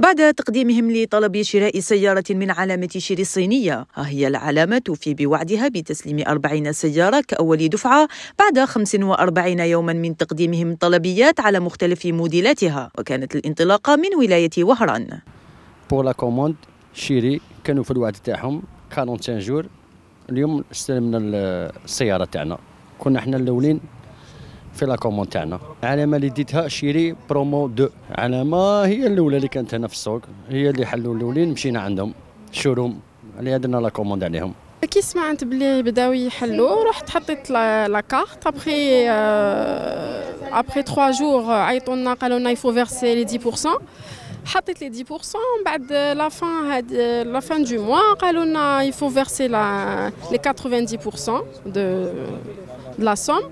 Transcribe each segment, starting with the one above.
بعد تقديمهم لطلب شراء سيارة من علامة شيري الصينية ها هي العلامة توفي بوعدها بتسليم 40 سيارة كأول دفعة بعد 45 يوما من تقديمهم طلبيات على مختلف موديلاتها وكانت الانطلاقة من ولاية وهران بور لا كوموند شيري كانوا في الوعد تاعهم 45 جور اليوم استلمنا السيارة تاعنا كنا احنا الاولين في لاكومون تاعنا علامه اللي ديتها شيري برومو 2 علامه هي الاولى اللي كانت هنا في السوق هي اللي حلوا الاولين مشينا عندهم شوروم اللي درنا لاكوموند عليهم كي سمعت بلي بداو يحلوا رحت حطيت لا كارت ابخي ابخي 3 جور عيطوا لنا قالوا لنا يفو فيرسي لي 10% حطيت لي 10% من بعد لا فان هاد لا فان دو موا قالوا لنا يفو فيرسي لا لي 90% دو لا سوم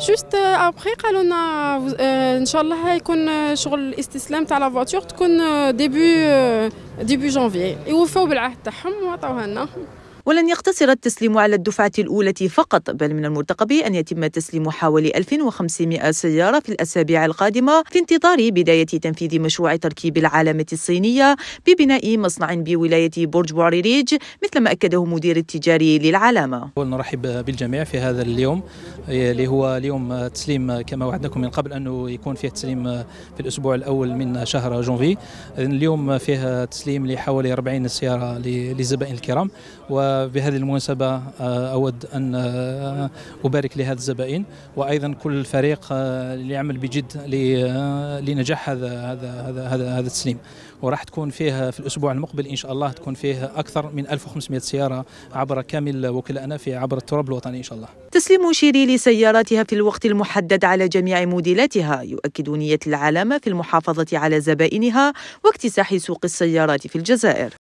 جوست ابخي قالوا لنا ان شاء الله يكون شغل الاستسلام تاع لا فواتور تكون ديبي ديبي جانفي يوفوا بالعهد تاعهم وعطاوها لنا ولن يقتصر التسليم على الدفعة الأولى فقط بل من المرتقب أن يتم تسليم حوالي 1500 سيارة في الأسابيع القادمة في انتظار بداية تنفيذ مشروع تركيب العلامة الصينية ببناء مصنع بولاية برج بوريريج مثل ما أكده مدير التجاري للعلامة نرحب بالجميع في هذا اليوم اللي هو اليوم تسليم كما وعدناكم من قبل أنه يكون فيه تسليم في الأسبوع الأول من شهر جونفي اليوم فيه تسليم لحوالي 40 سيارة للزبائن الكرام و وبهذه المناسبة آه، أود أن آه، أبارك لهذا الزبائن وأيضا كل الفريق اللي آه، يعمل بجد لنجاح هذا هذا هذا هذا, هذا التسليم وراح تكون فيه في الأسبوع المقبل إن شاء الله تكون فيه أكثر من 1500 سيارة عبر كامل وكلائنا في عبر التراب الوطني إن شاء الله تسليم شيري لسياراتها في الوقت المحدد على جميع موديلاتها يؤكد نية العلامة في المحافظة على زبائنها واكتساح سوق السيارات في الجزائر